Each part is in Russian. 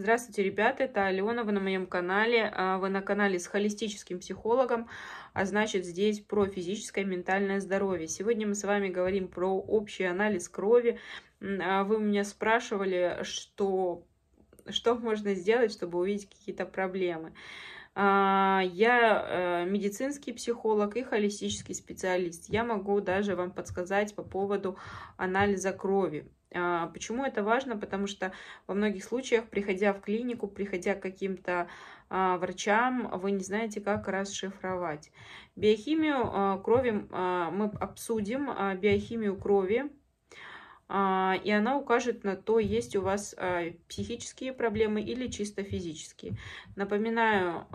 Здравствуйте, ребята, это Алена, вы на моем канале, а, вы на канале с холистическим психологом, а значит здесь про физическое и ментальное здоровье. Сегодня мы с вами говорим про общий анализ крови. А вы меня спрашивали, что, что можно сделать, чтобы увидеть какие-то проблемы. А, я э, медицинский психолог и холистический специалист. Я могу даже вам подсказать по поводу анализа крови. А, почему это важно? Потому что во многих случаях, приходя в клинику, приходя к каким-то а, врачам, вы не знаете, как расшифровать. Биохимию э, крови мы обсудим, биохимию крови а, и она укажет на то, есть у вас а, психические проблемы или чисто физические. Напоминаю,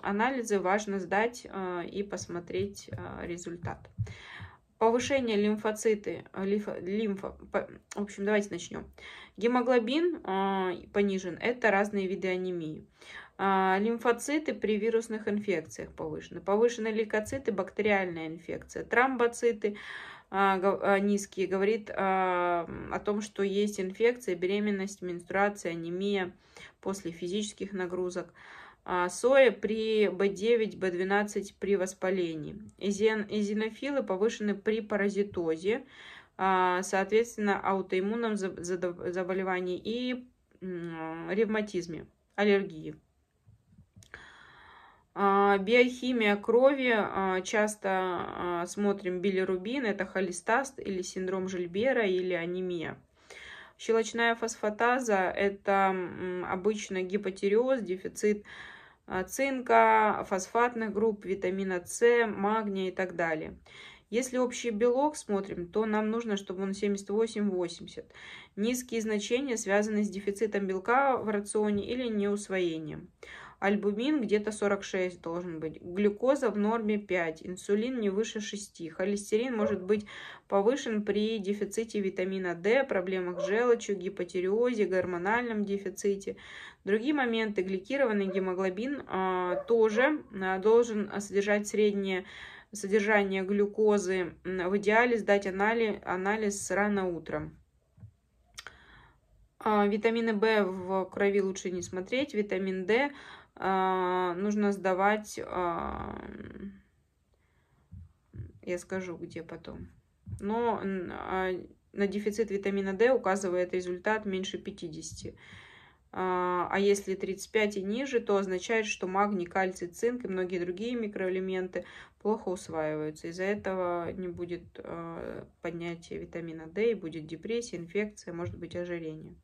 анализы важно сдать а, и посмотреть результат. Повышение лимфоциты, лимфа, лимфа в общем, давайте начнем. Гемоглобин понижен, это разные виды анемии. Лимфоциты при вирусных инфекциях повышены. Повышены лейкоциты, бактериальная инфекция, тромбоциты, а, а, низкие, говорит а, о том, что есть инфекция, беременность, менструация, анемия после физических нагрузок. Соя при B9, B12 при воспалении. Эзен, эзинофилы повышены при паразитозе, соответственно, аутоиммунном заболевании и ревматизме, аллергии. А, биохимия крови. А, часто а, смотрим билирубин, это холестаст или синдром Жильбера или анемия. Щелочная фосфатаза – это обычно гипотиреоз, дефицит цинка, фосфатных групп, витамина С, магния и так далее. Если общий белок смотрим, то нам нужно, чтобы он 78-80. Низкие значения связаны с дефицитом белка в рационе или неусвоением. Альбумин где-то 46 должен быть. Глюкоза в норме 5. Инсулин не выше 6. Холестерин может быть повышен при дефиците витамина D, проблемах с желчью, гипотереозе, гормональном дефиците. Другие моменты. Гликированный гемоглобин э, тоже э, должен содержать среднее содержание глюкозы. В идеале сдать анализ анализ рано утром. А, витамины В в крови лучше не смотреть. Витамин D а, нужно сдавать, а, я скажу, где потом. Но а, на дефицит витамина D указывает результат меньше 50. А если 35 и ниже, то означает, что магний, кальций, цинк и многие другие микроэлементы плохо усваиваются. Из-за этого не будет поднятия витамина D и будет депрессия, инфекция, может быть ожирение.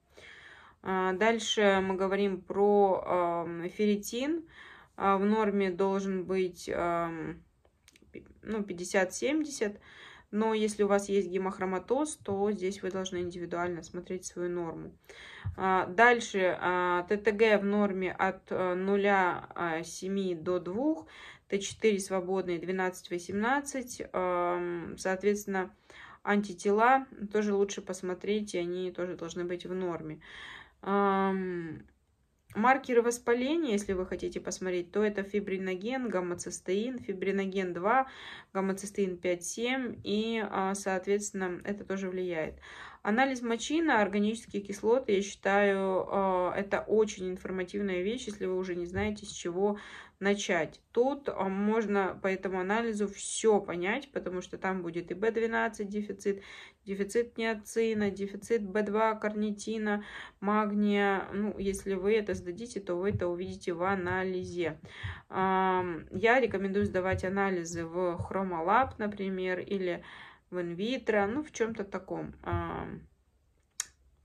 А, дальше мы говорим про ферритин. А, в норме должен быть ну, 50-70, но если у вас есть гемохроматоз, то здесь вы должны индивидуально смотреть свою норму. А, дальше ТТГ в норме от 0,7 э, до 2, Т4 свободные 12-18, соответственно, антитела тоже лучше посмотреть, и они тоже должны быть в норме. Маркеры воспаления, если вы хотите посмотреть, то это фибриноген, гомоцистеин, фибриноген 2, гомоцистеин 5-7 и, а, соответственно, это тоже влияет. Анализ мочи на органические кислоты, я считаю, э, это очень информативная вещь, если вы уже не знаете, с чего начать. Тут э, можно по этому анализу все понять, потому что там будет и B12 дефицит, дефицит неоцина, дефицит B2, карнитина, магния. Ну, если вы это сдадите, то вы это увидите в анализе. Я рекомендую сдавать анализы в Хромолаб, например, или в инвитро, ну, в чем-то таком.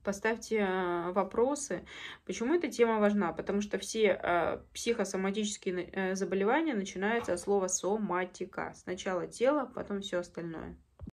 Поставьте а, вопросы, почему эта тема важна, потому что все а, психосоматические э, заболевания начинаются от слова «соматика». Сначала тело, потом все остальное.